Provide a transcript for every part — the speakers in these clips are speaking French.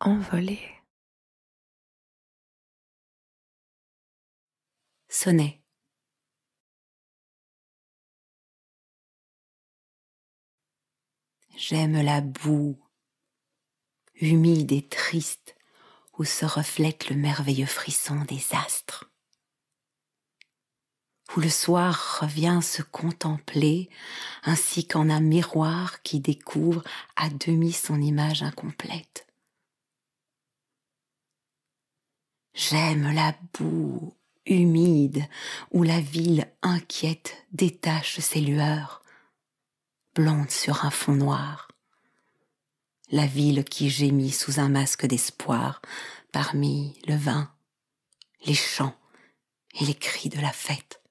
envolée. Sonnet. J'aime la boue, humide et triste, où se reflète le merveilleux frisson des astres, où le soir revient se contempler, ainsi qu'en un miroir qui découvre à demi son image incomplète. J'aime la boue humide où la ville inquiète détache ses lueurs, blonde sur un fond noir. La ville qui gémit sous un masque d'espoir parmi le vin, les chants et les cris de la fête.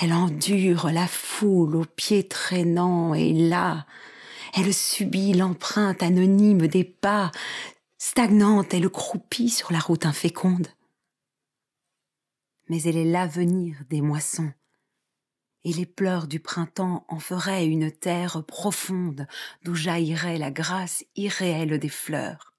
Elle endure la foule aux pieds traînants et là, elle subit l'empreinte anonyme des pas Stagnante, elle croupit sur la route inféconde. Mais elle est l'avenir des moissons, et les pleurs du printemps en feraient une terre profonde d'où jaillirait la grâce irréelle des fleurs.